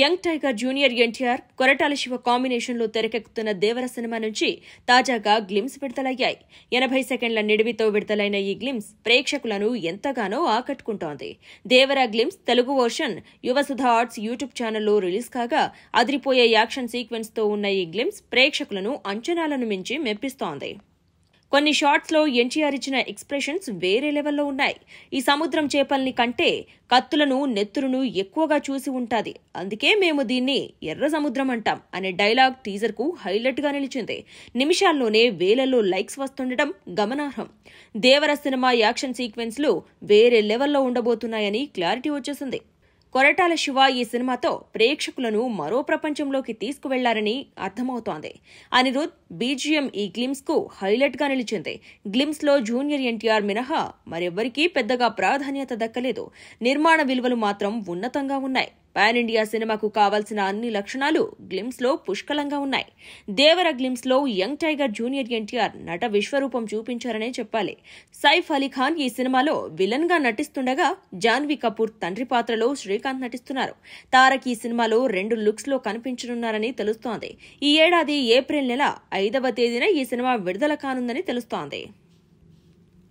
young tiger junior NTR Koratala Siva కాంబినేషన్లో తెరకెక్కుతున్న దేవర cinema నుంచి తాజాగా గ్లిమ్స్ విడుదలయ్యాయి ఎనభై సెకండ్ల నిడివితో విడుదలైన ఈ గ్లిమ్స్ ప్రేక్షకులను ఎంతగానో ఆకట్టుకుంటోంది Devara glimpse Telugu version Yuvasudha arts YouTube ఛానల్లో రిలీజ్ కాగా అదిరిపోయే యాక్షన్ సీక్వెన్స్తో ఉన్న ఈ గ్లిమ్స్ ప్రేక్షకులను అంచనాలను మించి మెప్పిస్తోంది కొన్ని షార్ట్స్లో ఎన్టీఆర్ ఇచ్చిన ఎక్స్ప్రెషన్స్ వేరే లెవెల్లో ఉన్నాయి ఈ సముద్రం చేపల్ని కంటే కత్తులను నెత్తులను ఎక్కువగా చూసి ఉంటాది అందుకే మేము దీన్ని ఎర్ర సముద్రం అంటాం అనే డైలాగ్ టీజర్కు హైలైట్గా నిలిచింది నిమిషాల్లోనే వేలల్లో లైక్స్ వస్తుండటం గమనార్హం దేవర సినిమా యాక్షన్ సీక్వెన్స్లు వేరే లెవెల్లో ఉండబోతున్నాయని క్లారిటీ వచ్చేసింది కొరటాల శివ ఈ సినిమాతో ప్రేక్షకులను మరో ప్రపంచంలోకి తీసుకువెళ్లారని అర్థమవుతోంది అనిరుద్ బీజిఎం ఈ గ్లిమ్స్కు హైలైట్గా నిలిచింది గ్లిమ్స్లో జూనియర్ ఎన్టీఆర్ మినహా మరెవ్వరికీ పెద్దగా ప్రాధాన్యత దక్కలేదు నిర్మాణ విలువలు మాత్రం ఉన్నతంగా ఉన్నాయి పాన్ ఇండియా సినిమాకు కావాల్సిన అన్ని లక్షణాలు గ్లిమ్స్లో పుష్కలంగా ఉన్నాయి దేవర గ్లిమ్స్లో యంగ్ టైగర్ జూనియర్ ఎన్టీఆర్ నట విశ్వరూపం చూపించారనే చెప్పాలి సైఫ్ అలీ ఖాన్ ఈ సినిమాలో విలన్గా నటిస్తుండగా జాన్వీ కపూర్ తండ్రి పాత్రలో శ్రీకాంత్ నటిస్తున్నారు తారక్ ఈ సినిమాలో రెండు లుక్స్లో కనిపించనున్నారని తెలుస్తోంది ఈ ఏడాది ఏప్రిల్ నెల ఐదవ తేదీన ఈ సినిమా విడుదల కానుందని తెలుస్తోంది